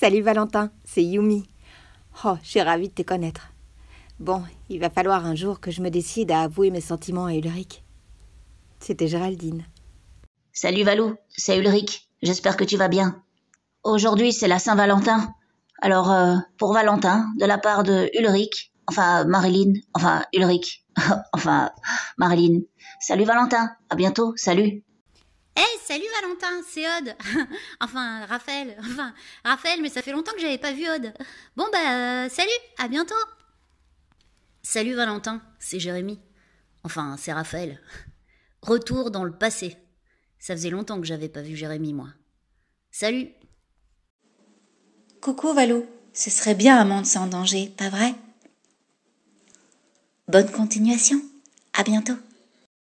Salut Valentin, c'est Yumi. Oh, je suis ravie de te connaître. Bon, il va falloir un jour que je me décide à avouer mes sentiments à Ulrich. C'était Géraldine. Salut Valou, c'est Ulrich. J'espère que tu vas bien. Aujourd'hui, c'est la Saint-Valentin. Alors, euh, pour Valentin, de la part de Ulrich, enfin Marilyn, enfin Ulrich, enfin Marilyn. Salut Valentin, à bientôt, salut. Hey, eh, salut Valentin, c'est Ode enfin, Raphaël. Enfin, Raphaël, mais ça fait longtemps que j'avais pas vu Ode. Bon bah, euh, salut, à bientôt. Salut Valentin, c'est Jérémy. Enfin, c'est Raphaël. Retour dans le passé. Ça faisait longtemps que j'avais pas vu Jérémy, moi. Salut. Coucou Valou, ce serait bien un monde sans danger, pas vrai Bonne continuation. À bientôt.